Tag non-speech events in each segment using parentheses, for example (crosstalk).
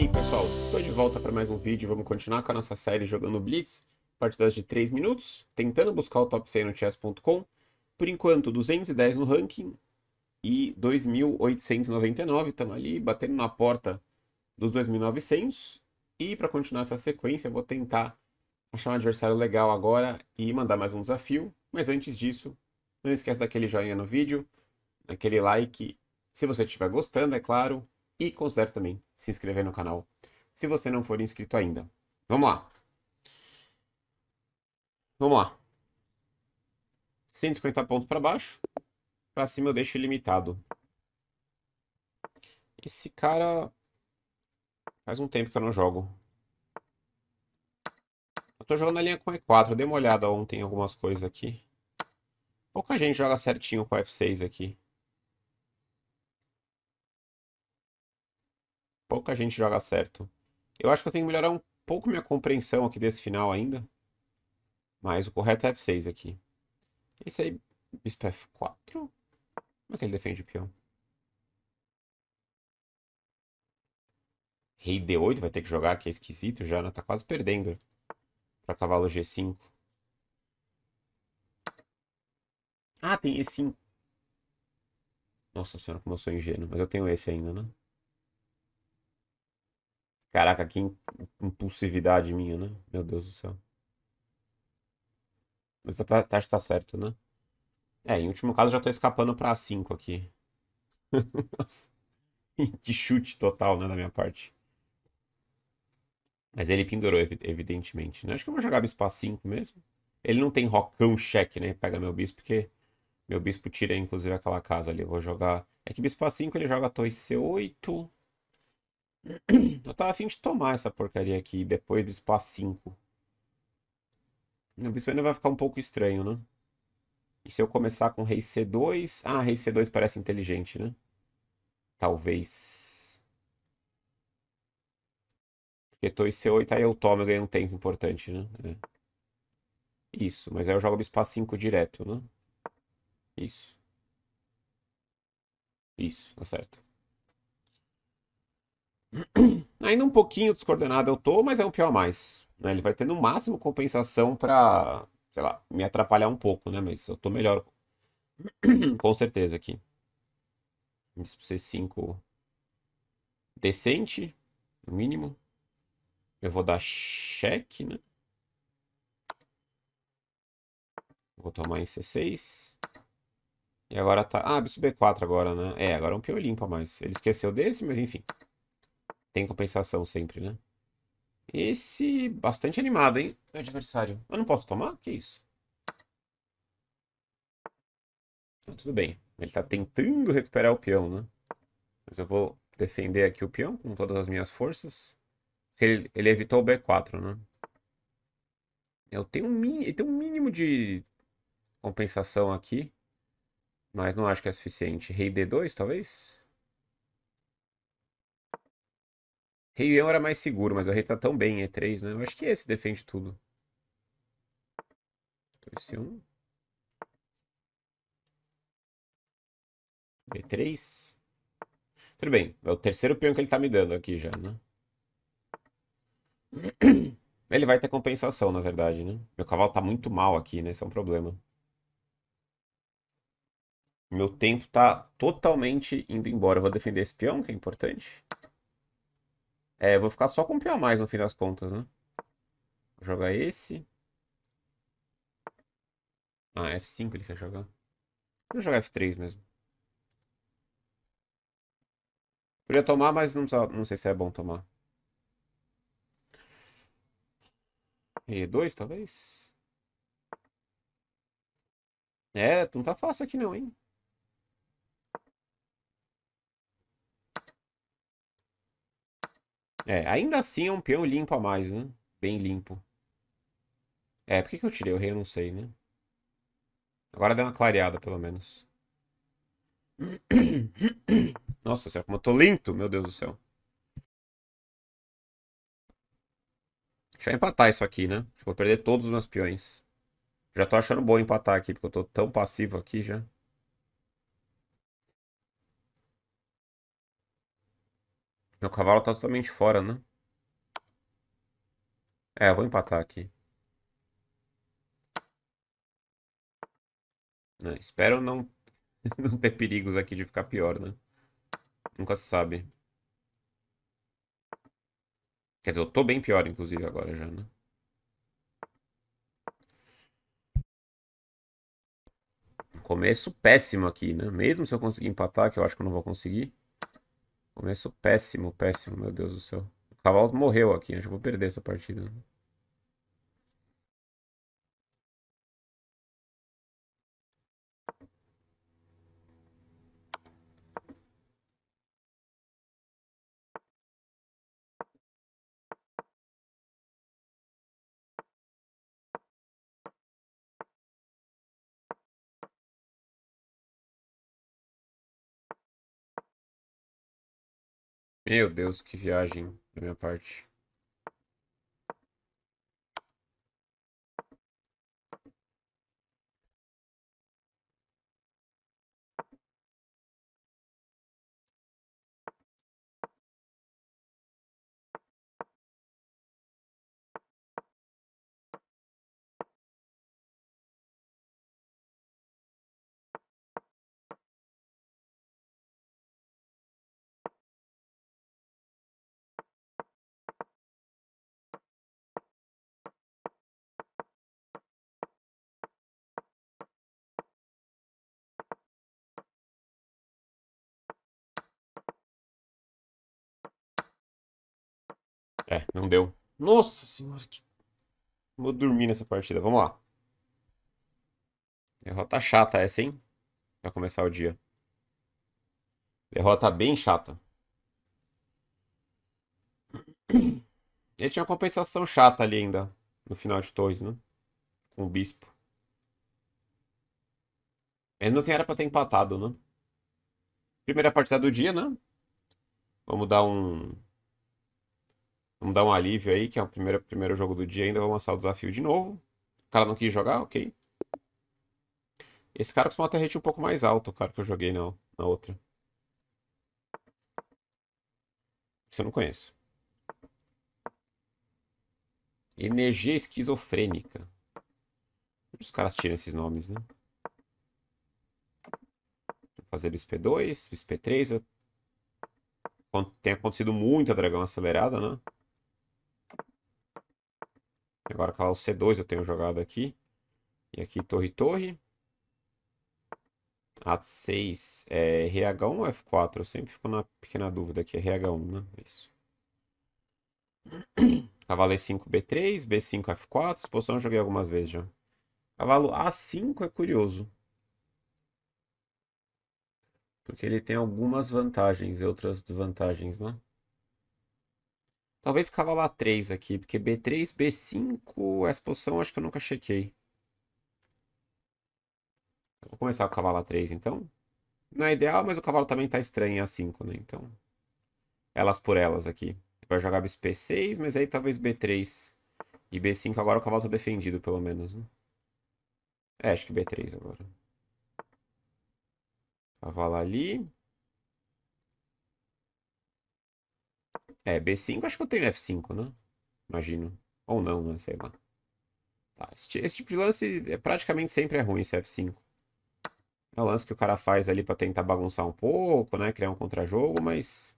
aí pessoal, estou de volta para mais um vídeo, vamos continuar com a nossa série jogando Blitz, partidas de 3 minutos, tentando buscar o top 100 no chess.com, por enquanto 210 no ranking e 2.899, estamos ali batendo na porta dos 2.900, e para continuar essa sequência vou tentar achar um adversário legal agora e mandar mais um desafio, mas antes disso, não esquece daquele joinha no vídeo, aquele like, se você estiver gostando, é claro, e considere também se inscrever no canal se você não for inscrito ainda. Vamos lá. Vamos lá. 150 pontos para baixo. Para cima eu deixo ilimitado. Esse cara faz um tempo que eu não jogo. Eu tô jogando a linha com E4. Eu dei uma olhada ontem em algumas coisas aqui. Pouca gente joga certinho com F6 aqui. Pouca gente joga certo. Eu acho que eu tenho que melhorar um pouco minha compreensão aqui desse final ainda. Mas o correto é F6 aqui. Esse aí, bispo F4. Como é que ele defende o peão? Rei D8 vai ter que jogar, que é esquisito já, né? Tá quase perdendo para cavalo G5. Ah, tem E5. Nossa senhora, como eu sou ingênuo. Mas eu tenho esse ainda, né? Caraca, que impulsividade minha, né? Meu Deus do céu. Mas a taxa tá certo, né? É, em último caso, já tô escapando pra 5 aqui. (laughs) Nossa. que (laughs) chute total, né, da minha parte. Mas ele pendurou, evidentemente. Né? Acho que eu vou jogar bispo a 5 mesmo. Ele não tem rocão cheque, né? Pega meu bispo, porque meu bispo tira, inclusive, aquela casa ali. Eu vou jogar... É que bispo a 5 ele joga torre C8... Eu tava afim de tomar essa porcaria aqui depois do Spa 5. O Bispo ainda vai ficar um pouco estranho, né? E se eu começar com Rei C2... Ah, Rei C2 parece inteligente, né? Talvez. Porque em C8, aí eu tomo e ganho um tempo importante, né? É. Isso, mas aí eu jogo Bispo 5 direto, né? Isso. Isso, tá certo. (clears throat) Ainda um pouquinho descoordenado eu tô, mas é um pior a mais. Né? Ele vai ter no máximo compensação para, sei lá, me atrapalhar um pouco, né? Mas eu tô melhor (clears throat) com certeza aqui. Isso pra C5 decente, no mínimo. Eu vou dar cheque, né? Vou tomar em C6. E agora tá... Ah, bispo B4 agora, né? É, agora é um peão limpa a mais. Ele esqueceu desse, mas enfim. Tem compensação sempre, né? Esse bastante animado, hein? Meu adversário. Eu não posso tomar? Que isso? Ah, tudo bem. Ele tá tentando recuperar o peão, né? Mas eu vou defender aqui o peão com todas as minhas forças. Ele, ele evitou o B4, né? Eu tenho um, ele tem um mínimo de compensação aqui. Mas não acho que é suficiente. Rei D2, talvez? Reião era mais seguro, mas o rei tá tão bem em E3, né? Eu acho que esse defende tudo. Então esse um. E3. Tudo bem, é o terceiro peão que ele tá me dando aqui já, né? (clears throat) Ele vai ter compensação, na verdade, né? Meu cavalo tá muito mal aqui, né? Isso é um problema. Meu tempo tá totalmente indo embora. Eu vou defender esse peão, que é importante. É, vou ficar só com um peão a mais no fim das contas, né? Vou jogar esse. Ah, F5 ele quer jogar. Vou jogar F3 mesmo. Podia tomar, mas não, precisa, não sei se é bom tomar. E2, talvez? É, não tá fácil aqui não, hein? É, ainda assim é um peão limpo a mais, né? Bem limpo. É, por que, que eu tirei o rei? Eu não sei, né? Agora deu uma clareada, pelo menos. (coughs) Nossa senhora, como eu tô lento, meu Deus do céu. Deixa eu empatar isso aqui, né? vou perder todos os meus peões. Já tô achando bom empatar aqui, porque eu tô tão passivo aqui já. Meu cavalo tá totalmente fora, né? É, eu vou empatar aqui. Não, é, espero não, (laughs) não ter perigos aqui de ficar pior, né? Nunca se sabe. Quer dizer, eu tô bem pior, inclusive, agora já, né? Começo péssimo aqui, né? Mesmo se eu conseguir empatar, que eu acho que eu não vou conseguir. Começo péssimo, péssimo, meu Deus do céu. O cavalo morreu aqui, acho que vou perder essa partida. Meu Deus, que viagem da minha parte. deu. Nossa senhora, que... Vou dormir nessa partida, vamos lá. Derrota chata essa, hein? Pra começar o dia. Derrota bem chata. Ele tinha uma compensação chata ali ainda. No final de Torres, né? Com o Bispo. Mesmo assim era pra ter empatado, né? Primeira partida do dia, né? Vamos dar um Vamos dar um alívio aí, que é o primeiro, primeiro jogo do dia. Ainda vou lançar o desafio de novo. O cara não quis jogar, ok. Esse cara costuma ter rate um pouco mais alto, o cara que eu joguei na, na outra. Isso eu não conheço. Energia esquizofrênica. Os caras tiram esses nomes, né? Vou fazer bisp 2 bisp 3 Tem acontecido muita dragão acelerada, né? Agora cavalo C2 eu tenho jogado aqui. E aqui torre, torre. A6 é RH1 ou F4? Eu sempre fico na pequena dúvida aqui. É RH1, né? É isso. (coughs) Cavalo E5, B3, B5, F4. Exposição eu joguei algumas vezes já. Cavalo A5 é curioso. Porque ele tem algumas vantagens e outras desvantagens, né? Talvez cavalo a 3 aqui, porque B3, B5, essa posição acho que eu nunca chequei. Vou começar com o cavalo A3, então. Não é ideal, mas o cavalo também tá estranho em é A5, né? Então, elas por elas aqui. Vai jogar B6, mas aí talvez B3 e B5. Agora o cavalo tá defendido, pelo menos, né? É, acho que B3 agora. Cavalo ali. É, B5 acho que eu tenho F5, né? Imagino. Ou não, né? Sei lá. Tá, esse, esse, tipo de lance é, praticamente sempre é ruim, esse F5. É o lance que o cara faz ali pra tentar bagunçar um pouco, né? Criar um contra jogo mas...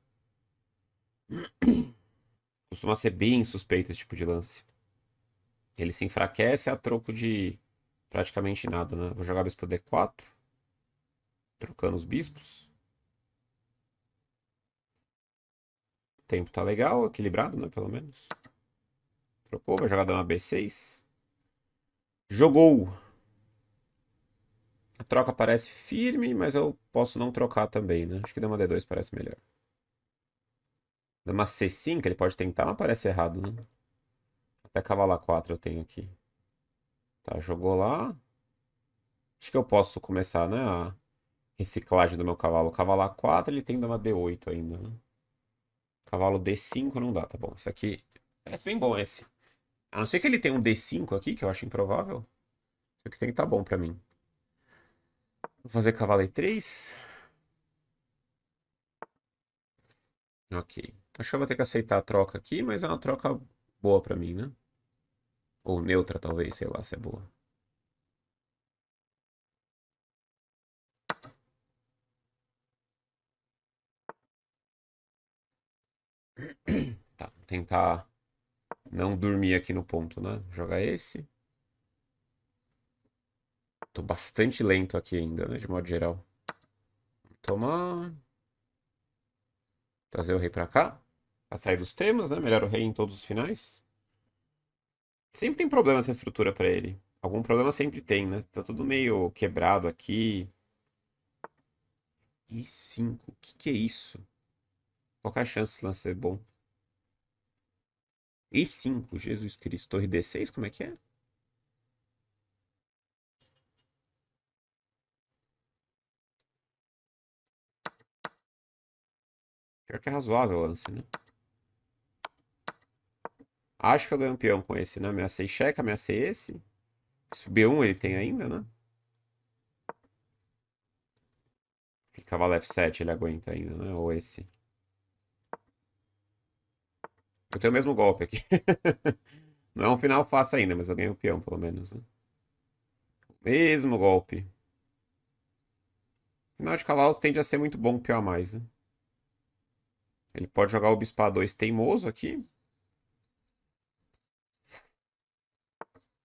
(clears throat) Costuma ser bem suspeito esse tipo de lance. Ele se enfraquece a troco de praticamente nada, né? Vou jogar bispo D4. Trocando os bispos. tempo tá legal, equilibrado, né? Pelo menos. Trocou, vai jogar dama B6. Jogou. A troca parece firme, mas eu posso não trocar também, né? Acho que dama D2 parece melhor. Dama C5 ele pode tentar, mas parece errado, né? Até cavalar 4 eu tenho aqui. Tá, jogou lá. Acho que eu posso começar, né? A reciclagem do meu cavalo. Cavalar 4, ele tem dama D8 ainda, né? Cavalo D5 não dá, tá bom. Isso aqui parece é bem bom esse. A não ser que ele tenha um D5 aqui, que eu acho improvável. Isso aqui tem que tá bom pra mim. Vou fazer cavalo E3. Ok. Acho que eu vou ter que aceitar a troca aqui, mas é uma troca boa pra mim, né? Ou neutra, talvez, sei lá se é boa. (clears throat) Tá, tentar não dormir aqui no ponto, né? Vou jogar esse. Tô bastante lento aqui ainda, né? De modo geral. Tomar. Trazer o rei pra cá. Pra sair dos temas, né? Melhor o rei em todos os finais. Sempre tem problema essa estrutura pra ele. Algum problema sempre tem, né? Tá tudo meio quebrado aqui. E 5. O que, que é isso? Pouca é chance do lance ser bom. E 5, Jesus Cristo. Torre D6, como é que é? Pior que é razoável o lance, né? Acho que eu ganho um peão com esse, né? Ameacei cheque, ameacei esse. Esse B1 ele tem ainda, né? E Cavalo F7 ele aguenta ainda, né? Ou esse. Eu tenho o mesmo golpe aqui. (laughs) Não é um final fácil ainda, mas eu ganhei o peão, pelo menos. Né? Mesmo golpe. Final de cavalos tende a ser muito bom peão a mais. Né? Ele pode jogar o bispo 2 teimoso aqui.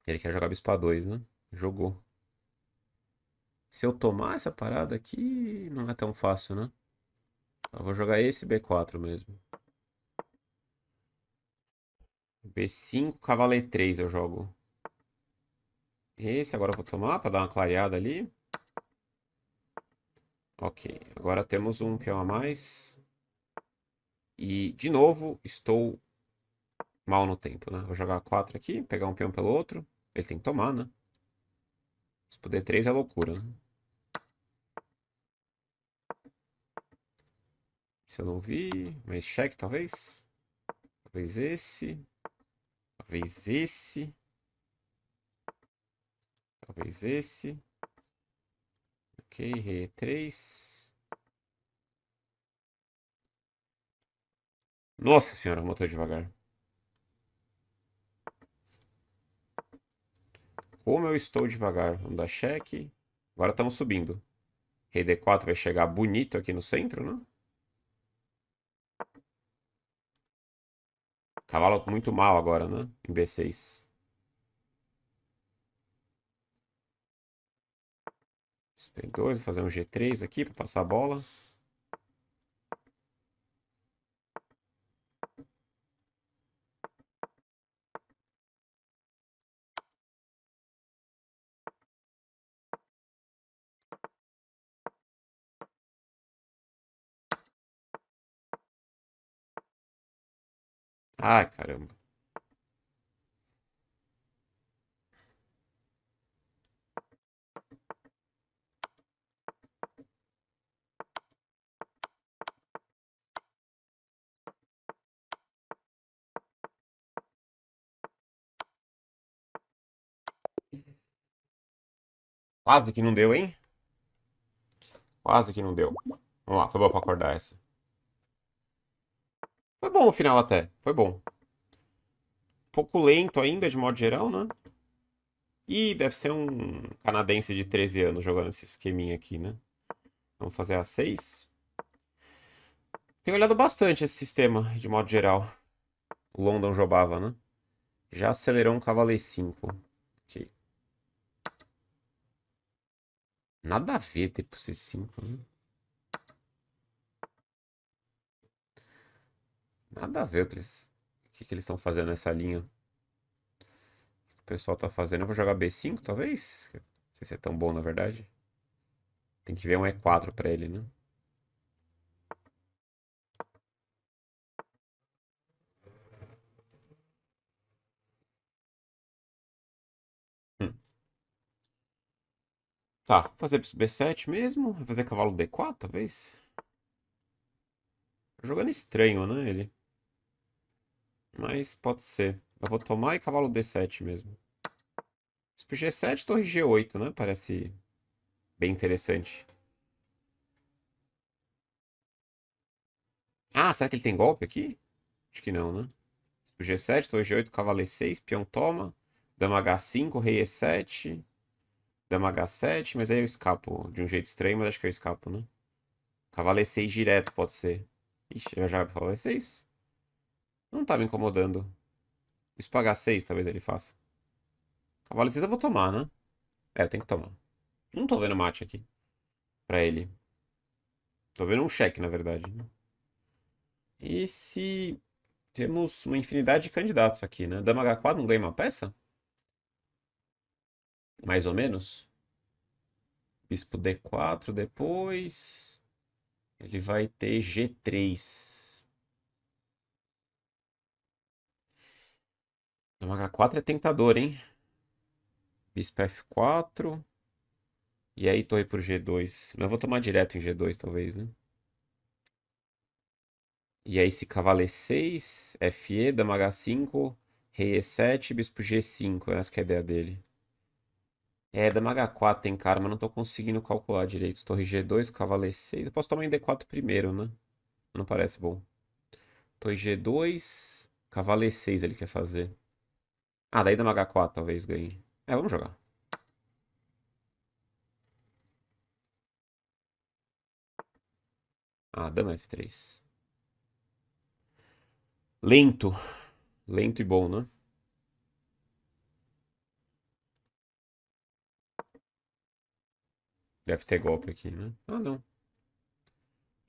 Ele quer jogar bispo 2 né? Jogou. Se eu tomar essa parada aqui, não é tão fácil, né? Eu vou jogar esse B4 mesmo. B5, cavalo E3 eu jogo. Esse agora eu vou tomar para dar uma clareada ali. Ok, agora temos um peão a mais. E, de novo, estou mal no tempo, né? Vou jogar 4 aqui, pegar um peão pelo outro. Ele tem que tomar, né? Se puder 3 é loucura, né? Se eu não vi, mais cheque talvez. Talvez esse. Talvez esse. Talvez esse. Ok, re 3. Nossa senhora, motor devagar. Como eu estou devagar. Vamos dar cheque. Agora estamos subindo. Rei D4 vai chegar bonito aqui no centro, né? Cavalo tá muito mal agora, né? Em B6. P2, vou fazer um G3 aqui para passar a bola. Ai, caramba. Quase que não deu, hein? Quase que não deu. Vamos lá, foi bom pra acordar essa. Foi bom o final até. Foi bom. Um pouco lento ainda, de modo geral, né? E deve ser um canadense de 13 anos jogando esse esqueminha aqui, né? Vamos fazer a 6. Tenho olhado bastante esse sistema, de modo geral. O London jogava, né? Já acelerou um cavaleiro 5. Ok. Nada a ver ter por ser 5, né? Nada a ver o que eles o que, eles estão fazendo nessa linha. O que o pessoal está fazendo. Eu é vou jogar B5, talvez? Não sei se é tão bom, na verdade. Tem que ver um E4 para ele, né? Hum. Tá, vou fazer B7 mesmo. Vou fazer cavalo D4, talvez. Jogando estranho, né, ele? Mas pode ser. Eu vou tomar e cavalo D7 mesmo. Bispo G7, torre G8, né? Parece bem interessante. Ah, será que ele tem golpe aqui? Acho que não, né? Bispo G7, torre G8, cavalo E6, peão toma. Dama H5, rei E7. Dama H7, mas aí eu escapo de um jeito estranho, mas acho que eu escapo, né? Cavalo E6 direto, pode ser. Ixi, eu já cavalo E6. Não tá me incomodando. Isso pagar 6, talvez ele faça. Cavalo 6 eu vou tomar, né? É, eu tenho que tomar. Não tô vendo mate aqui. Pra ele. Tô vendo um cheque, na verdade. E se... Temos uma infinidade de candidatos aqui, né? Dama H4 não ganha uma peça? Mais ou menos. Bispo D4 depois. Ele vai ter G3. dama H4 é tentador, hein? Bispo F4. E aí torre por G2. Mas eu vou tomar direto em G2, talvez, né? E aí se cavalo E6, FE, dama H5, rei E7, bispo G5. Essa que é a ideia dele. É, dama H4 tem cara, mas não tô conseguindo calcular direito. Torre G2, cavalo E6. Eu posso tomar em D4 primeiro, né? Não parece bom. Torre G2, cavalo E6 ele quer fazer. Ah, daí da mh H4 talvez ganhe. É, vamos jogar. Ah, dama F3. Lento. Lento e bom, né? Deve ter golpe aqui, né? Ah, não.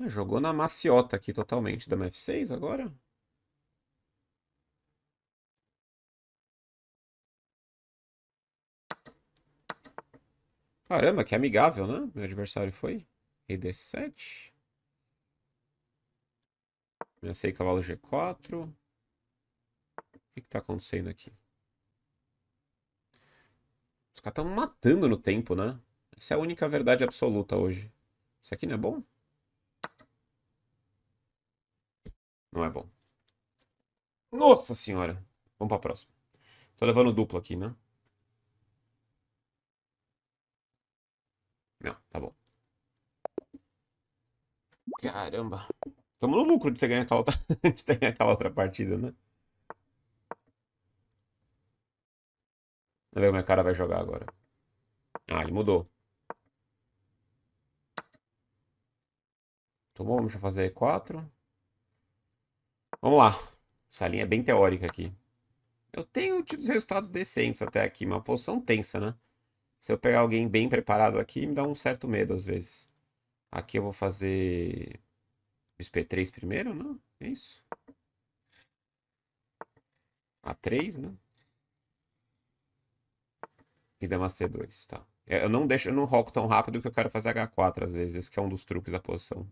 Jogou na maciota aqui totalmente. Dama F6 agora? Caramba, que amigável, né? Meu adversário foi. E D7. Ameacei cavalo G4. O que, está acontecendo aqui? Os caras estão matando no tempo, né? Essa é a única verdade absoluta hoje. Isso aqui não é bom? Não é bom. Nossa senhora. Vamos pra próxima. Tô levando dupla aqui, né? Não, tá bom. Caramba. Estamos no lucro de ter ganho aquela outra, (laughs) de ter ganho aquela outra partida, né? Vamos ver como é que o cara vai jogar agora. Ah, ele mudou. Muito então, bom, deixa eu fazer E4. Vamos lá. Essa linha é bem teórica aqui. Eu tenho tido resultados decentes até aqui, uma posição tensa, né? Se eu pegar alguém bem preparado aqui, me dá um certo medo às vezes. Aqui eu vou fazer bispo 3 primeiro, não? Né? É isso. A3, né? E dama C2, tá. É, eu não deixo, eu não roco tão rápido que eu quero fazer H4 às vezes. Esse que é um dos truques da posição.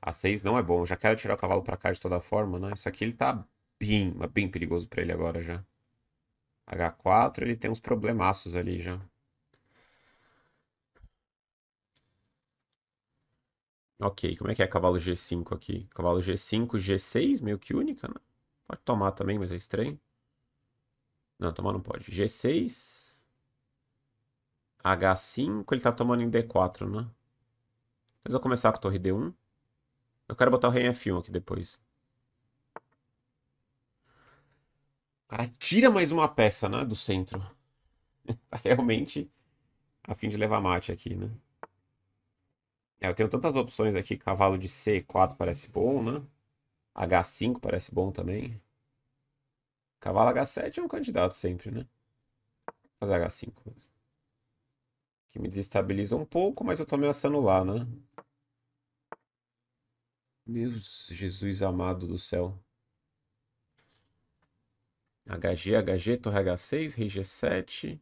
A6 não é bom. Eu já quero tirar o cavalo pra cá de toda forma, né? Isso aqui ele tá bem, bem perigoso pra ele agora já. H4 ele tem uns problemaços ali já. Ok, como é que é cavalo G5 aqui? Cavalo G5, G6, meio que única, né? Pode tomar também, mas é estranho. Não, tomar não pode. G6, H5, ele tá tomando em D4, né? Mas eu vou começar com torre D1. Eu quero botar o rei F1 aqui depois. cara tira mais uma peça, né, do centro. (laughs) Tá realmente a fim de levar mate aqui, né? É, eu tenho tantas opções aqui. Cavalo de C4 parece bom, né? H5 parece bom também. Cavalo H7 é um candidato sempre, né? fazer H5. Que me desestabiliza um pouco, mas eu tô ameaçando lá, né? Meu Jesus amado do céu. HG, HG, torre H6, rei G7,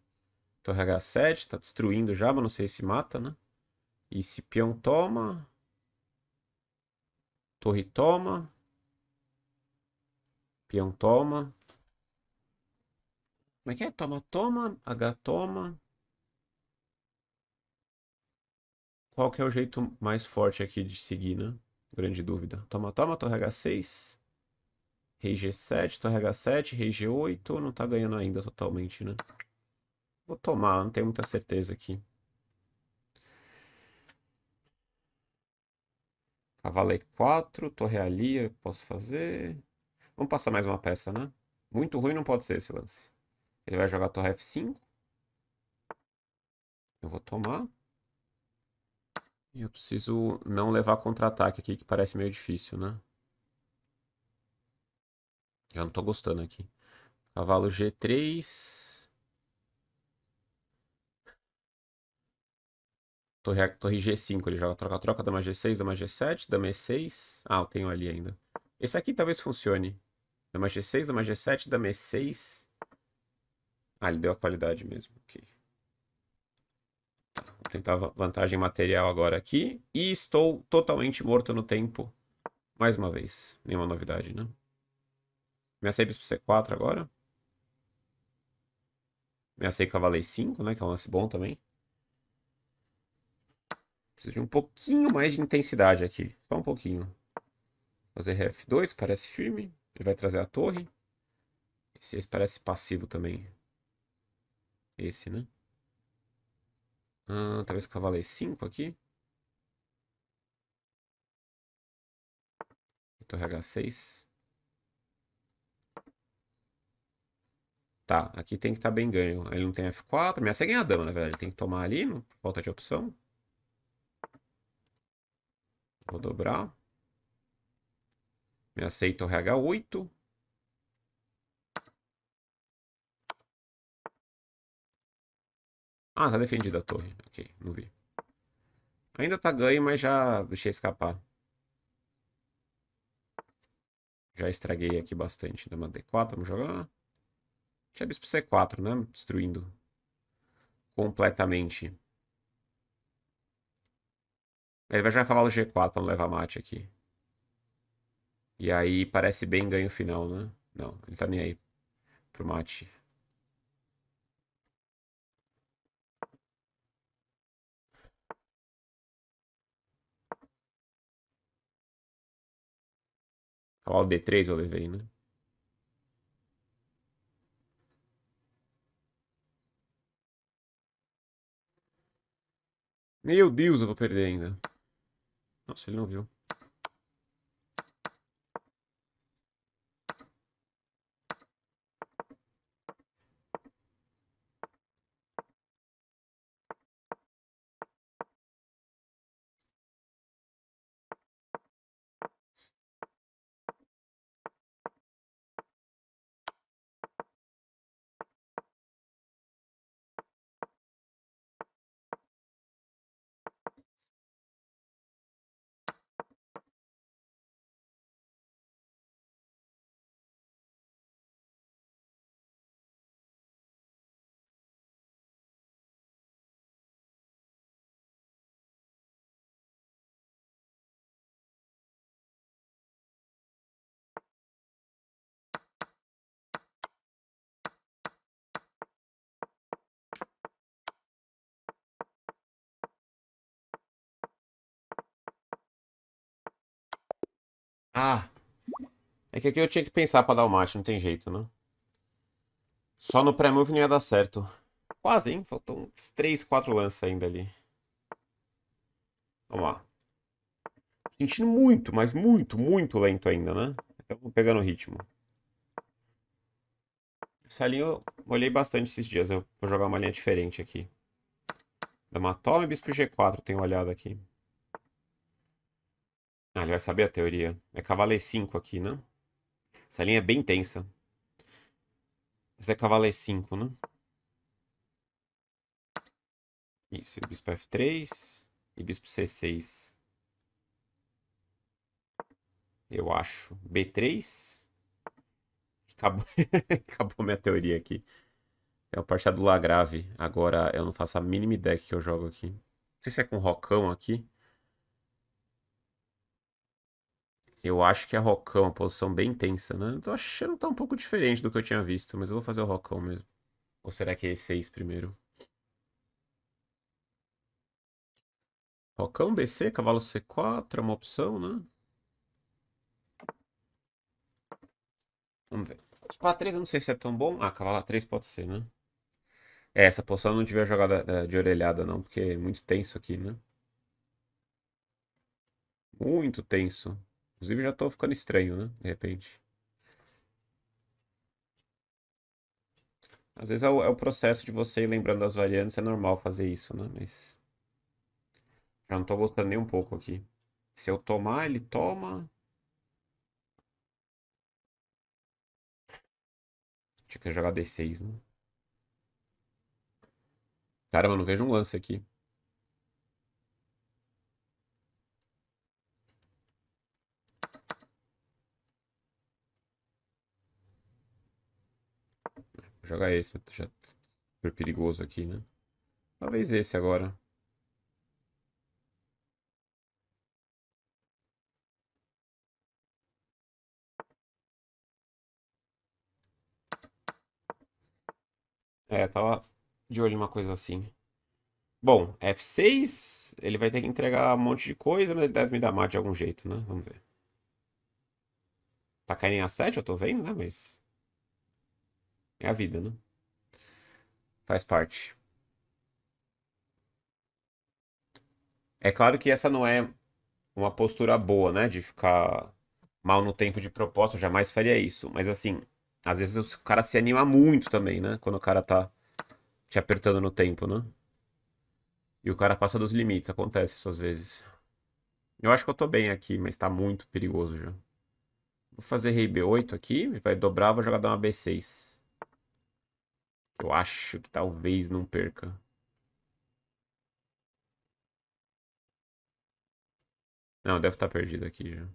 torre H7, tá destruindo já, mas não sei se mata, né? E se peão toma, torre toma, peão toma. Como é que é? Toma, toma, H toma. Qual que é o jeito mais forte aqui de seguir, né? Grande dúvida. Toma, toma, torre H6. Rei G7, torre H7, Rei G8. Não tá ganhando ainda totalmente, né? Vou tomar, não tenho muita certeza aqui. Cavalo E4, é torre é ali, posso fazer. Vamos passar mais uma peça, né? Muito ruim não pode ser esse lance. Ele vai jogar torre F5. Eu vou tomar. E eu preciso não levar contra-ataque aqui, que parece meio difícil, né? Já não tô gostando aqui. Cavalo G3. Torre, torre G5, ele joga troca-troca, dama G6, dama G7, dama E6. Ah, eu tenho ali ainda. Esse aqui talvez funcione. Dama G6, dama G7, dama E6. Ah, ele deu a qualidade mesmo. Ok. Tá, vou tentar vantagem material agora aqui. E estou totalmente morto no tempo. Mais uma vez. Nenhuma novidade, né? Minha saída pro C4 agora. Minha saída cavalei 5, né? Que é um lance bom também. Preciso de um pouquinho mais de intensidade aqui. Só um pouquinho. Fazer rf 2, parece firme. Ele vai trazer a torre. Esse, esse parece passivo também. Esse, né? Ah, talvez cavalei 5 aqui. Torre H6. Tá, aqui tem que estar tá bem ganho. Ele não tem F4. Minha cega é a dama, na verdade. Ele tem que tomar ali, não, falta de opção. Vou dobrar. me aceita o rh 8 Ah, tá defendida a torre. Ok, não vi. Ainda tá ganho, mas já deixei escapar. Já estraguei aqui bastante. Dama D4, vamos jogar. Tinha bispo C4, né? Destruindo completamente. Ele vai jogar cavalo G4 pra não levar mate aqui. E aí parece bem ganho final, né? Não, ele tá nem aí pro mate. Cavalo D3 eu levei, né? Meu Deus, eu vou perder ainda. Nossa, ele não viu. Ah. É que aqui eu tinha que pensar pra dar o match, não tem jeito, né? Só no pré-move não ia dar certo. Quase, hein? Faltam uns 3, 4 lances ainda ali. Vamos lá. Sentindo muito, mas muito, muito lento ainda, né? Então, pegando o ritmo. Essa linha eu olhei bastante esses dias. Eu vou jogar uma linha diferente aqui. Damatome e Bispo G4, tenho olhado aqui. Ah, ele vai saber a teoria. É cavalo E5 aqui, né? Essa linha é bem tensa. Esse é cavalo E5, né? Isso, e bispo F3 e bispo C6. Eu acho. B3. Acabou, (laughs) Acabou minha teoria aqui. É o partido lá grave. Agora eu não faço a mínima ideia que eu jogo aqui. Não sei se é com rocão aqui. Eu acho que é Rocão, a posição bem tensa, né? Tô achando que tá um pouco diferente do que eu tinha visto, mas eu vou fazer o Rocão mesmo. Ou será que é E6 primeiro? Rocão, BC, cavalo C4 é uma opção, né? Vamos ver. Cavalo 3 eu não sei se é tão bom. Ah, cavalo 3 pode ser, né? É, essa posição eu não tiver jogada de orelhada não, porque é muito tenso aqui, né? Muito tenso. Inclusive já tô ficando estranho, né? De repente. Às vezes é o, é o processo de você ir lembrando das variantes, é normal fazer isso, né? Mas. Já não tô gostando nem um pouco aqui. Se eu tomar, ele toma. Tinha que ter jogado D6, né? Caramba, não vejo um lance aqui. Jogar esse, já super perigoso aqui, né? Talvez esse agora. É, tava de olho em uma coisa assim. Bom, F6, ele vai ter que entregar um monte de coisa, mas ele deve me dar mate de algum jeito, né? Vamos ver. Tá caindo em A7, eu tô vendo, né? Mas é a vida, né? Faz parte. É claro que essa não é uma postura boa, né? De ficar mal no tempo de propósito, eu jamais faria isso. Mas assim, às vezes o cara se anima muito também, né? Quando o cara tá te apertando no tempo, né? E o cara passa dos limites, acontece isso às vezes. Eu acho que eu tô bem aqui, mas tá muito perigoso já. Vou fazer rei B8 aqui, vai dobrar, vou jogar dar uma B6. Eu acho que talvez não perca. Não, deve estar tá perdido aqui já.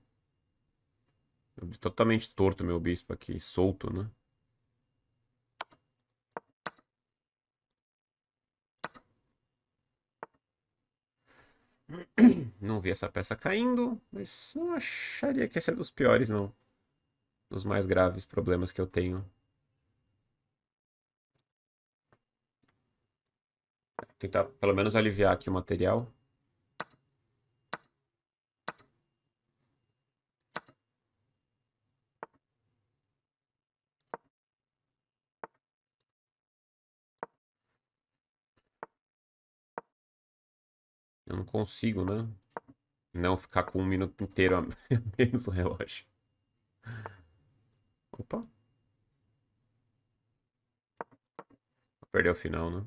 Totalmente torto meu bispo aqui, solto, né? (clears throat) Não vi essa peça caindo, mas não acharia que esse é dos piores, não. Dos mais graves problemas que eu tenho. tentar pelo menos aliviar aqui o material. Eu não consigo, né? Não ficar com um minuto inteiro a (laughs) menos o relógio. Opa. Vou perder o final, né?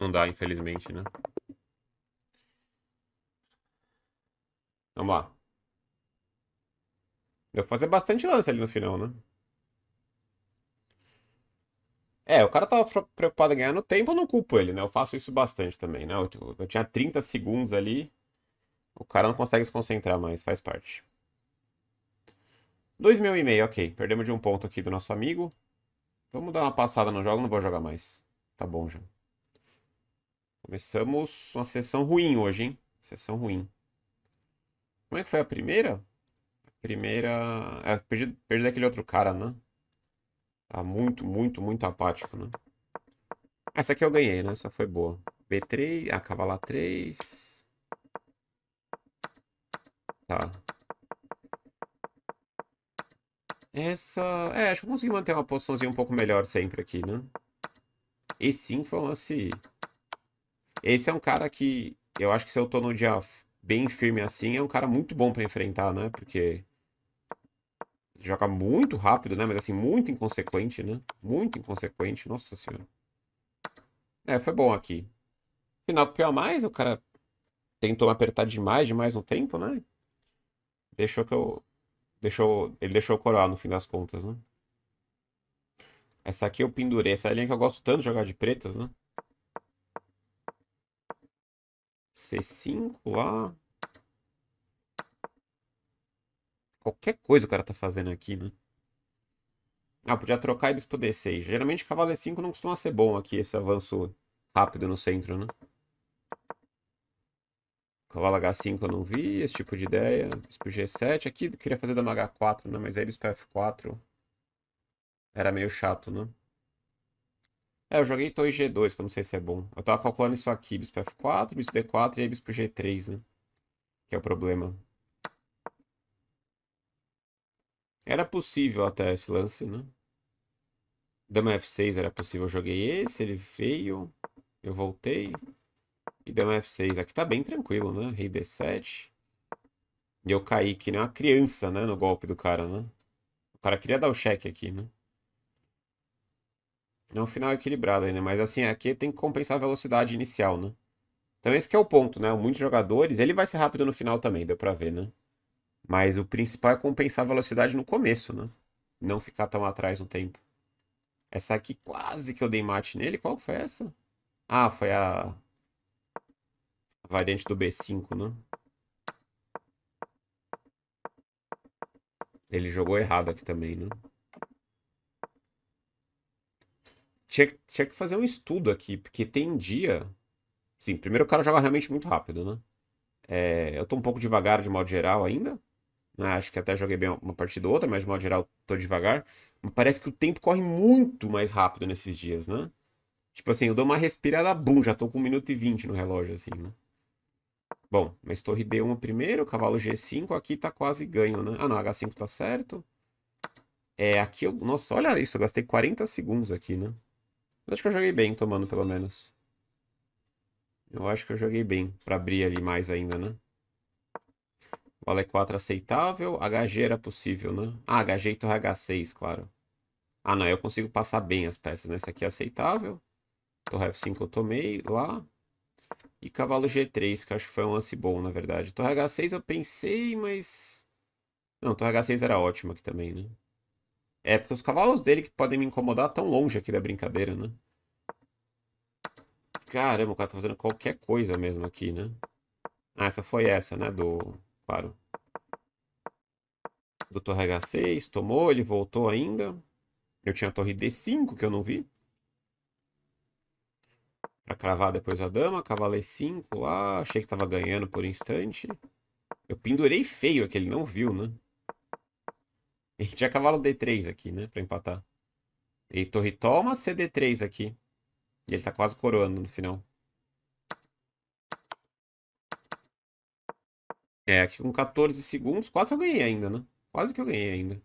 Não dá, infelizmente, né? Vamos lá. Deu pra fazer bastante lance ali no final, né? É, o cara tava preocupado em ganhar no tempo, eu não culpo ele, né? Eu faço isso bastante também, né? Eu, tipo, eu tinha 30 segundos ali, o cara não consegue se concentrar mais, faz parte. 2.500, mil e meio, ok. Perdemos de um ponto aqui do nosso amigo. Vamos dar uma passada no jogo, não vou jogar mais. Tá bom já. Começamos uma sessão ruim hoje, hein? Sessão ruim. Como é que foi a primeira? A primeira... É, perdi, perdi daquele outro cara, né? Tá muito, muito, muito apático, né? Essa aqui eu ganhei, né? Essa foi boa. B3, a ah, cavalo 3. Tá. Essa... É, acho que eu consegui manter uma posiçãozinha um pouco melhor sempre aqui, né? E sim foi um lance... Assim... Esse é um cara que eu acho que se eu tô num dia bem firme assim, é um cara muito bom para enfrentar, né? Porque joga muito rápido, né? Mas assim, muito inconsequente, né? Muito inconsequente, nossa senhora. É, foi bom aqui. Final pior mais, o cara tentou apertar demais, demais no tempo, né? Deixou que eu... Deixou... Ele deixou eu coroar no fim das contas, né? Essa aqui eu pendurei. Essa é a linha que eu gosto tanto de jogar de pretas, né? C5A. Qualquer coisa o cara tá fazendo aqui, né? Ah, podia trocar e bispo D6. Geralmente cavalo E5 não costuma ser bom aqui, esse avanço rápido no centro, né? Cavalo H5 eu não vi, esse tipo de ideia. Bispo G7. Aqui eu queria fazer dama H4, né? Mas aí bispo F4 era meio chato, né? É, eu joguei torre G2, que eu não sei se é bom. Eu tava calculando isso aqui, bispo F4, bispo D4 e aí bispo G3, né? Que é o problema. Era possível até esse lance, né? Dama F6 era possível, eu joguei esse, ele veio, eu voltei. E dama F6, aqui tá bem tranquilo, né? Rei D7. E eu caí que nem uma criança, né? No golpe do cara, né? O cara queria dar o cheque aqui, né? É um final equilibrado ainda, né? mas assim, aqui tem que compensar a velocidade inicial, né? Então esse é o ponto, né? Muitos jogadores, ele vai ser rápido no final também, deu pra ver, né? Mas o principal é compensar a velocidade no começo, né? Não ficar tão atrás no tempo. Essa aqui quase que eu dei mate nele, qual foi essa? Ah, foi a... a variante do B5, né? Ele jogou errado aqui também, né? tinha, tinha que fazer um estudo aqui, porque tem dia. Sim, primeiro o cara joga realmente muito rápido, né? É, eu tô um pouco devagar de modo geral ainda. Né? Acho que até joguei bem uma partida ou outra, mas de modo geral tô devagar. Mas parece que o tempo corre muito mais rápido nesses dias, né? Tipo assim, eu dou uma respirada, bum, já tô com 1 minuto e 20 no relógio, assim, né? Bom, mas torre D1 primeiro, cavalo G5, aqui tá quase ganho, né? Ah, não, H5 tá certo. É, aqui eu... Nossa, olha isso, eu gastei 40 segundos aqui, né? Eu acho que eu joguei bem, tomando pelo menos. Eu acho que eu joguei bem, pra abrir ali mais ainda, né? Vale 4 aceitável, HG era possível, né? Ah, HG e torre H6, claro. Ah, não, eu consigo passar bem as peças, né? Essa aqui é aceitável. Torre F5 eu tomei lá. E cavalo G3, que acho que foi um lance bom, na verdade. Torre H6 eu pensei, mas... Não, torre H6 era ótimo aqui também, né? É, porque os cavalos dele que podem me incomodar tão longe aqui da brincadeira, né? Caramba, o cara tá fazendo qualquer coisa mesmo aqui, né? Ah, essa foi essa, né? Do... Claro. Do torre H6, tomou, ele voltou ainda. Eu tinha a torre D5 que eu não vi. Pra cravar depois a dama, cavalei 5 lá. Achei que tava ganhando por instante. Eu pendurei feio, é que ele não viu, né? Ele tinha cavalo D3 aqui, né? Pra empatar. E torre toma CD3 aqui. E ele tá quase coroando no final. É, aqui com 14 segundos, quase eu ganhei ainda, né? Quase que eu ganhei ainda.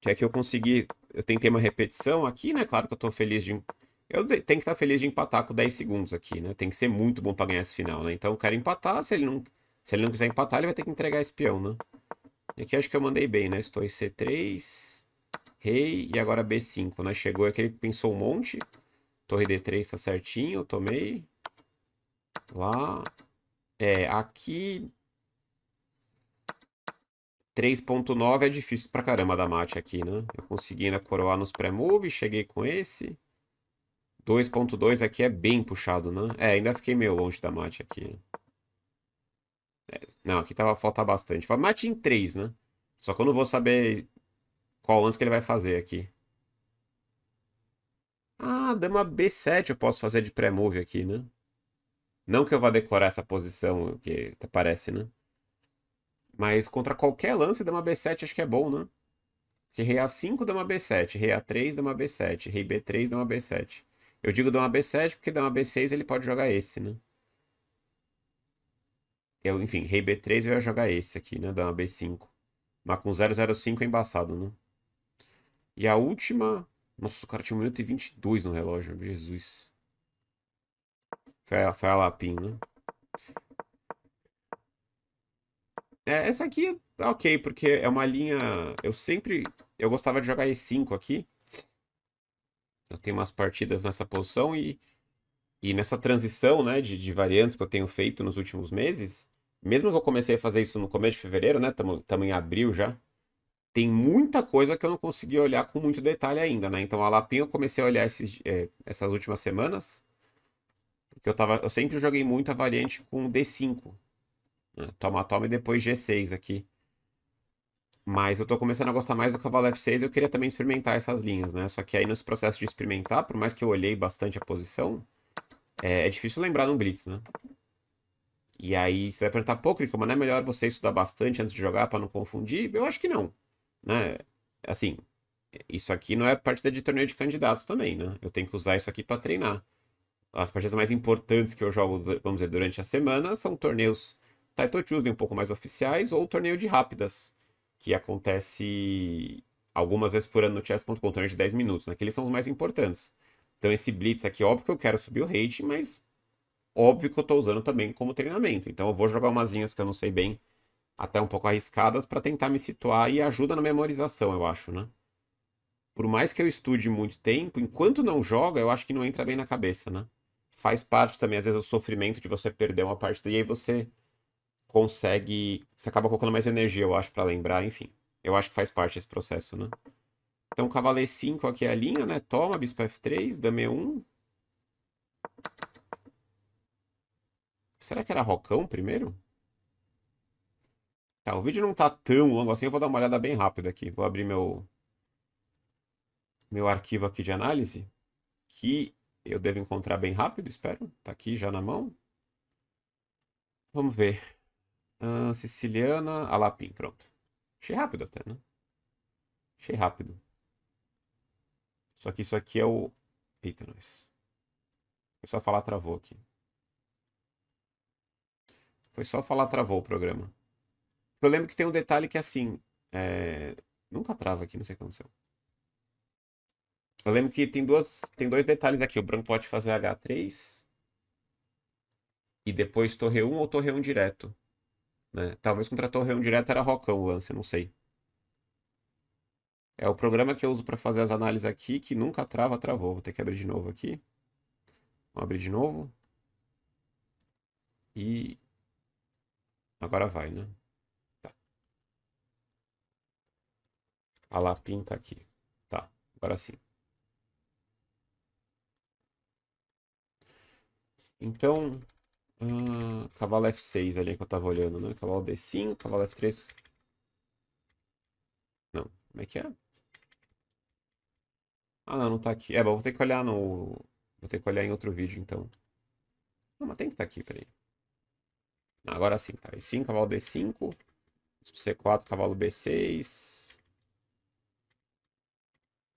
Que é que eu consegui... Eu tentei uma repetição aqui, né? Claro que eu tô feliz de... Eu tenho que estar tá feliz de empatar com 10 segundos aqui, né? Tem que ser muito bom para ganhar esse final, né? Então eu quero empatar, se ele não se ele não quiser empatar, ele vai ter que entregar esse peão, né? E aqui acho que eu mandei bem, né? Estou em C3, rei e agora B5, né? Chegou aquele que pensou um monte. Torre D3 está certinho, tomei. Lá. É, aqui... 3.9 é difícil pra caramba da mate aqui, né? Eu consegui ainda coroar nos pré-move, cheguei com esse. 2.2 aqui é bem puxado, né? É, ainda fiquei meio longe da mate aqui. É, não, aqui tava, falta bastante. Vai mate em 3, né? Só que eu não vou saber qual lance que ele vai fazer aqui. Ah, dama B7 eu posso fazer de pré-move aqui, né? Não que eu vá decorar essa posição, que parece, né? Mas contra qualquer lance, dama B7 acho que é bom, né? Porque rei A5 dá uma B7, rei A3 dá uma B7, rei B3 dá uma B7. Eu digo dá uma B7 porque dá uma B6 ele pode jogar esse, né? Eu, enfim, rei B3 eu ia jogar esse aqui, né? dama B5. Mas com 005 é embaçado, né? E a última... Nossa, o cara tinha 1 minuto e 22 no relógio. Jesus. Foi a, foi a Lapim, né? É, essa aqui é tá ok, porque é uma linha... Eu sempre... Eu gostava de jogar E5 aqui. Eu tenho umas partidas nessa posição e e nessa transição né, de, de variantes que eu tenho feito nos últimos meses, mesmo que eu comecei a fazer isso no começo de fevereiro, né? Estamos em abril já. Tem muita coisa que eu não consegui olhar com muito detalhe ainda, né? Então a Lapinha eu comecei a olhar esses, é, essas últimas semanas. Porque eu, tava, eu sempre joguei muito a variante com D5. Né? Toma, toma e depois G6 aqui. Mas eu tô começando a gostar mais do cavalo F6 eu queria também experimentar essas linhas, né? Só que aí nesse processo de experimentar, por mais que eu olhei bastante a posição, é, é difícil lembrar um Blitz, né? E aí você vai perguntar, pô, Crico, mas não é melhor você estudar bastante antes de jogar para não confundir? Eu acho que não, né? Assim, isso aqui não é partida de torneio de candidatos também, né? Eu tenho que usar isso aqui para treinar. As partidas mais importantes que eu jogo, vamos dizer, durante a semana são torneios Taito Tuesday um pouco mais oficiais ou torneio de rápidas, que acontece algumas vezes por ano no chess.com, torneio de 10 minutos, né? Que eles são os mais importantes. Então esse blitz aqui, óbvio que eu quero subir o rate, mas óbvio que eu estou usando também como treinamento. Então eu vou jogar umas linhas que eu não sei bem, até um pouco arriscadas, para tentar me situar e ajuda na memorização, eu acho, né? Por mais que eu estude muito tempo, enquanto não joga, eu acho que não entra bem na cabeça, né? Faz parte também, às vezes, o sofrimento de você perder uma partida e aí você consegue. Você acaba colocando mais energia, eu acho, para lembrar, enfim. Eu acho que faz parte desse processo, né? Então, cavalo E5 é aqui é a linha, né? Toma, bispo F3, dama E1. É Será que era rocão primeiro? Tá, o vídeo não tá tão longo assim, eu vou dar uma olhada bem rápida aqui. Vou abrir meu, meu arquivo aqui de análise, que eu devo encontrar bem rápido, espero. Tá aqui já na mão. Vamos ver. Ah, siciliana, Alapim, pronto. Achei rápido até, né? Achei rápido. Só que isso aqui é o... Eita, nós. Foi só falar travou aqui. Foi só falar travou o programa. Eu lembro que tem um detalhe que assim, é assim... Nunca trava aqui, não sei o que aconteceu. Eu lembro que tem, duas, tem dois detalhes aqui. O branco pode fazer H3 e depois torre 1 ou torre 1 direto. Né? Talvez contra torre 1 direto era rocão o lance, não sei. É o programa que eu uso para fazer as análises aqui, que nunca trava, travou. Vou ter que abrir de novo aqui. Vou abrir de novo. E... Agora vai, né? Tá. A lapim tá aqui. Tá, agora sim. Então, ah, cavalo F6 ali que eu tava olhando, né? Cavalo D5, cavalo F3. Não, como é que é? Ah, não, não tá aqui. É, vou ter que olhar no... Vou ter que olhar em outro vídeo, então. Não, mas tem que estar tá aqui, peraí. Ah, agora sim, tá. E5, cavalo D5. C4, cavalo B6.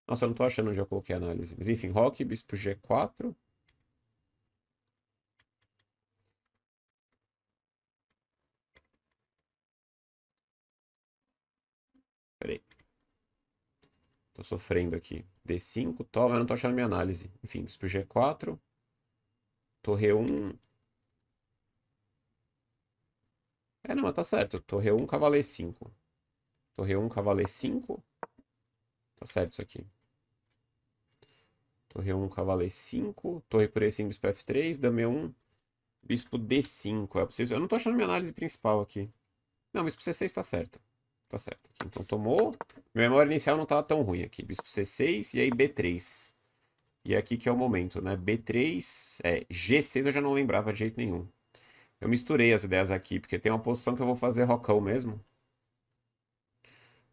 Nossa, eu não tô achando onde eu coloquei a análise. Mas enfim, rock, bispo G4. Tô sofrendo aqui. D5, toma, eu não tô achando minha análise. Enfim, bispo G4. Torre 1. É, não, mas tá certo. Torre 1, cavaleiro 5. Torre 1, cavaleiro 5. Tá certo isso aqui. Torre 1, cavaleiro 5. Torre por E5, bispo F3. Dame 1, bispo D5. Eu, é preciso... eu não tô achando minha análise principal aqui. Não, bispo C6 tá certo. Tá certo. Então tomou. Minha memória inicial não estava tão ruim aqui. Bispo C6 e aí B3. E é aqui que é o momento, né? B3, é, G6 eu já não lembrava de jeito nenhum. Eu misturei as ideias aqui, porque tem uma posição que eu vou fazer rocão mesmo.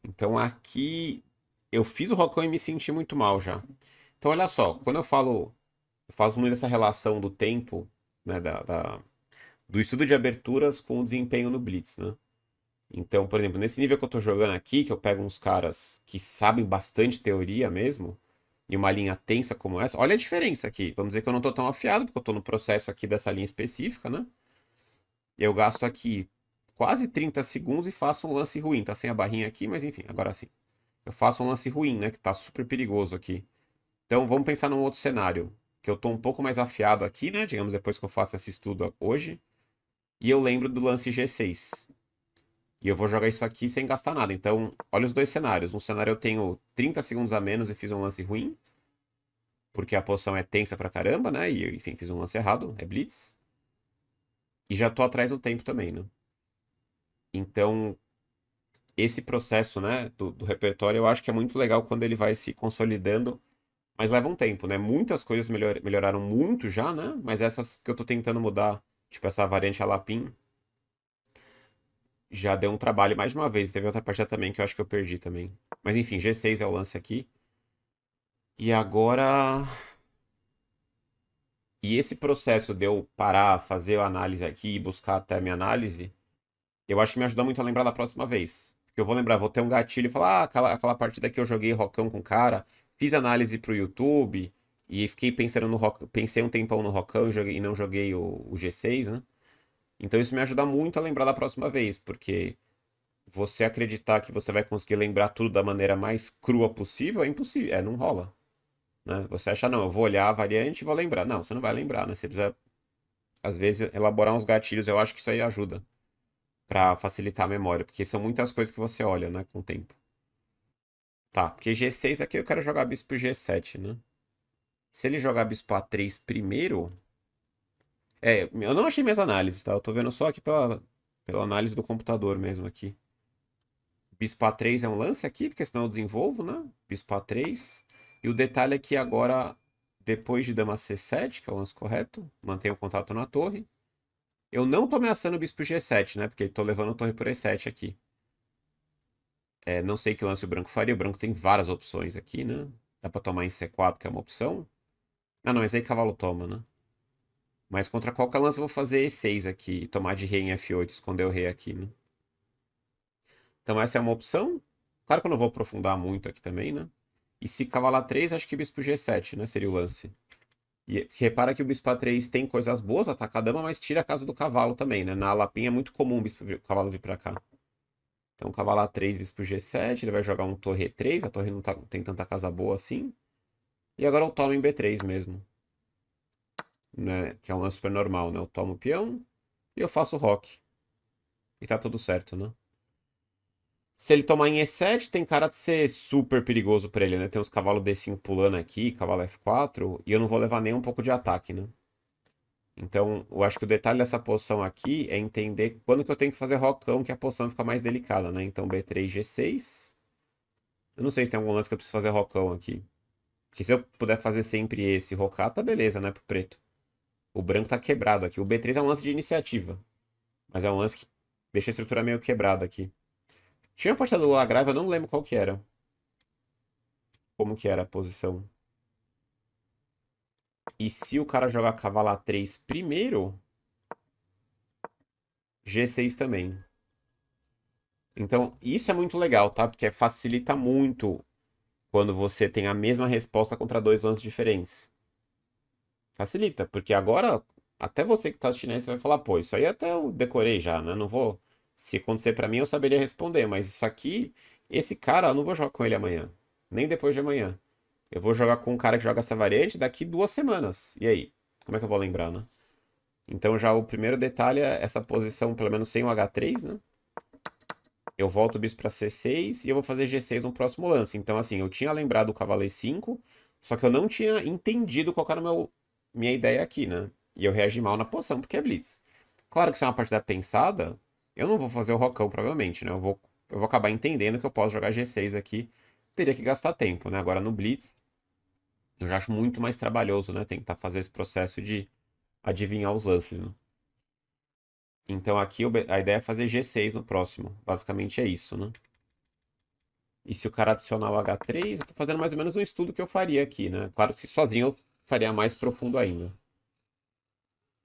Então aqui eu fiz o rocão e me senti muito mal já. Então olha só, quando eu falo, eu faço muito essa relação do tempo, né, da, da do estudo de aberturas com o desempenho no blitz, né? Então, por exemplo, nesse nível que eu tô jogando aqui, que eu pego uns caras que sabem bastante teoria mesmo, e uma linha tensa como essa, olha a diferença aqui. Vamos dizer que eu não tô tão afiado, porque eu tô no processo aqui dessa linha específica, né? Eu gasto aqui quase 30 segundos e faço um lance ruim. Tá sem a barrinha aqui, mas enfim, agora sim. Eu faço um lance ruim, né? Que tá super perigoso aqui. Então, vamos pensar num outro cenário. Que eu tô um pouco mais afiado aqui, né? Digamos, depois que eu faço esse estudo hoje. E eu lembro do lance G6. E eu vou jogar isso aqui sem gastar nada. Então, olha os dois cenários. Um cenário eu tenho 30 segundos a menos e fiz um lance ruim. Porque a posição é tensa pra caramba, né? E, enfim, fiz um lance errado. É blitz. E já tô atrás do tempo também, né? Então, esse processo, né, do, do repertório, eu acho que é muito legal quando ele vai se consolidando. Mas leva um tempo, né? Muitas coisas melhor, melhoraram muito já, né? Mas essas que eu tô tentando mudar, tipo essa variante alapim, já deu um trabalho mais de uma vez. Teve outra partida também que eu acho que eu perdi também. Mas enfim, G6 é o lance aqui. E agora. E esse processo de eu parar, fazer a análise aqui e buscar até a minha análise, eu acho que me ajudou muito a lembrar da próxima vez. Porque eu vou lembrar, vou ter um gatilho e falar, ah, aquela, aquela partida que eu joguei rocão com o cara, fiz análise pro YouTube e fiquei pensando no rock, pensei um tempão no rocão e, joguei, e não joguei o, o G6, né? Então isso me ajuda muito a lembrar da próxima vez, porque você acreditar que você vai conseguir lembrar tudo da maneira mais crua possível é impossível, é, não rola. Né? Você acha, não, eu vou olhar a variante e vou lembrar. Não, você não vai lembrar, né? Você precisa, às vezes, elaborar uns gatilhos, eu acho que isso aí ajuda para facilitar a memória, porque são muitas coisas que você olha, né, com o tempo. Tá, porque G6 aqui eu quero jogar bispo G7, né? Se ele jogar bispo A3 primeiro, é, eu não achei minhas análises, tá? Eu tô vendo só aqui pela, pela análise do computador mesmo aqui. Bispo A3 é um lance aqui, porque senão eu desenvolvo, né? Bispo A3. E o detalhe é que agora, depois de dama C7, que é o lance correto, mantenho o contato na torre. Eu não tô ameaçando o bispo G7, né? Porque tô levando a torre por E7 aqui. É, não sei que lance o branco faria. O branco tem várias opções aqui, né? Dá pra tomar em C4, que é uma opção. Ah, não, mas aí cavalo toma, né? Mas contra qual lance eu vou fazer E6 aqui e tomar de rei em F8, esconder o rei aqui, né? Então essa é uma opção. Claro que eu não vou aprofundar muito aqui também, né? E se cavalar 3, acho que bispo G7, né? Seria o lance. E repara que o bispo A3 tem coisas boas, ataca a dama, mas tira a casa do cavalo também, né? Na Lapinha é muito comum o, bispo, o cavalo vir pra cá. Então, cavalo A3, bispo G7, ele vai jogar um torre E3, a torre não tá, tem tanta casa boa assim. E agora eu tomo em B3 mesmo né? Que é um lance super normal, né? Eu tomo o peão e eu faço o rock. E tá tudo certo, né? Se ele tomar em E7, tem cara de ser super perigoso para ele, né? Tem uns cavalos D5 pulando aqui, cavalo F4, e eu não vou levar nem um pouco de ataque, né? Então, eu acho que o detalhe dessa poção aqui é entender quando que eu tenho que fazer rocão, que a poção fica mais delicada, né? Então, B3, G6. Eu não sei se tem algum lance que eu preciso fazer rocão aqui. Porque se eu puder fazer sempre esse rocar, tá beleza, né? Pro preto. O branco tá quebrado aqui. O B3 é um lance de iniciativa. Mas é um lance que deixa a estrutura meio quebrada aqui. Tinha uma partida do Lula Grave, eu não lembro qual que era. Como que era a posição. E se o cara jogar cavalo A3 primeiro, G6 também. Então, isso é muito legal, tá? Porque facilita muito quando você tem a mesma resposta contra dois lances diferentes. Facilita, porque agora até você que tá assistindo aí, você vai falar, pô, isso aí até eu decorei já, né? Não vou. Se acontecer para mim, eu saberia responder, mas isso aqui, esse cara, eu não vou jogar com ele amanhã. Nem depois de amanhã. Eu vou jogar com um cara que joga essa variante daqui duas semanas. E aí? Como é que eu vou lembrar, né? Então já o primeiro detalhe é essa posição, pelo menos sem o H3, né? Eu volto o bispo para C6 e eu vou fazer G6 no próximo lance. Então, assim, eu tinha lembrado o cavaleiro 5, só que eu não tinha entendido qual era o meu minha ideia aqui, né? E eu reagi mal na poção, porque é Blitz. Claro que se é uma partida pensada, eu não vou fazer o Rocão, provavelmente, né? Eu vou, eu vou acabar entendendo que eu posso jogar G6 aqui. Teria que gastar tempo, né? Agora no Blitz, eu já acho muito mais trabalhoso, né? Tentar fazer esse processo de adivinhar os lances, né? Então aqui a ideia é fazer G6 no próximo. Basicamente é isso, né? E se o cara adicionar o H3, eu tô fazendo mais ou menos um estudo que eu faria aqui, né? Claro que sozinho eu faria mais profundo ainda.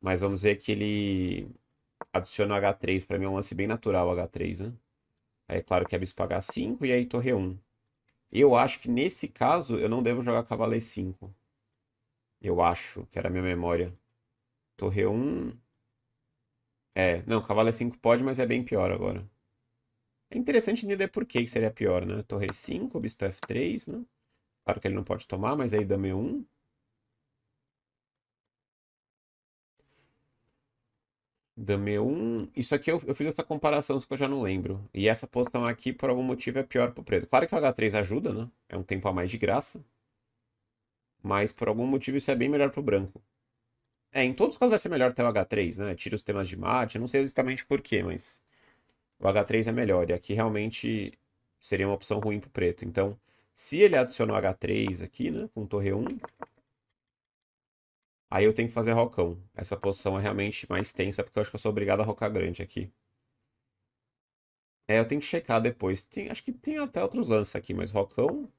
Mas vamos ver que ele adiciona o H3. Para mim é um lance bem natural o H3, né? Aí é claro que é bispo H5 e aí torre 1. Eu acho que nesse caso eu não devo jogar cavalo E5. Eu acho, que era a minha memória. Torre 1... É, não, cavalo E5 pode, mas é bem pior agora. É interessante entender por que seria pior, né? Torre 5, bispo F3, né? Claro que ele não pode tomar, mas aí dama E1. Dame 1. Isso aqui eu, eu, fiz essa comparação, só que eu já não lembro. E essa posição aqui, por algum motivo, é pior pro preto. Claro que o H3 ajuda, né? É um tempo a mais de graça. Mas por algum motivo isso é bem melhor pro branco. É, em todos os casos vai ser melhor ter o H3, né? Tira os temas de mate, não sei exatamente porquê, mas o H3 é melhor. E aqui realmente seria uma opção ruim pro preto. Então, se ele adicionou o H3 aqui, né? Com torre 1, Aí eu tenho que fazer rocão. Essa posição é realmente mais tensa, porque eu acho que eu sou obrigado a rocar grande aqui. É, eu tenho que checar depois. Tem, acho que tem até outros lances aqui, mas rocão...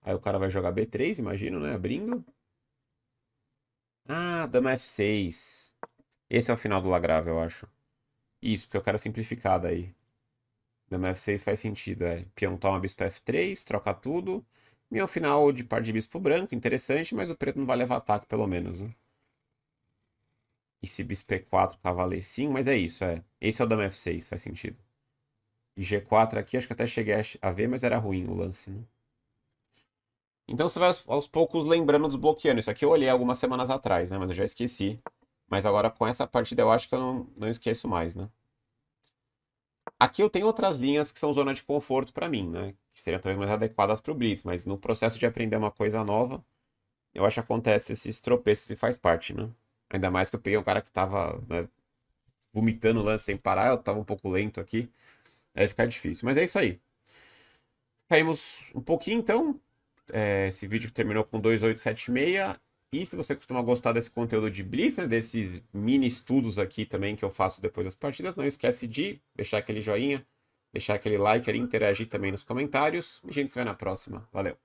Aí o cara vai jogar B3, imagino, né? Abrindo. Ah, dama F6. Esse é o final do Lagrave, eu acho. Isso, porque eu quero simplificar daí. Dama F6 faz sentido, é. Peão toma bispo F3, troca tudo. E ao final de par de bispo branco, interessante, mas o preto não vai levar ataque pelo menos. Né? E se bispo E4, tá cavaleiro e mas é isso, é. Esse é o dama F6, faz sentido. E G4 aqui, acho que até cheguei a ver, mas era ruim o lance, né? Então você vai aos, aos poucos lembrando, desbloqueando. Isso aqui eu olhei algumas semanas atrás, né? Mas eu já esqueci. Mas agora com essa partida eu acho que eu não, não esqueço mais, né? Aqui eu tenho outras linhas que são zona de conforto para mim, né? que seria talvez mais adequadas para o Blitz, mas no processo de aprender uma coisa nova, eu acho que acontece esses tropeços e faz parte, né? Ainda mais que eu peguei um cara que tava né, vomitando o lance sem parar, eu tava um pouco lento aqui, aí ficar difícil, mas é isso aí. Caímos um pouquinho então, é, esse vídeo terminou com 2876. E se você costuma gostar desse conteúdo de Blitz, né, desses mini estudos aqui também que eu faço depois das partidas, não esquece de deixar aquele joinha, deixar aquele like ali, interagir também nos comentários. E a gente se vê na próxima. Valeu!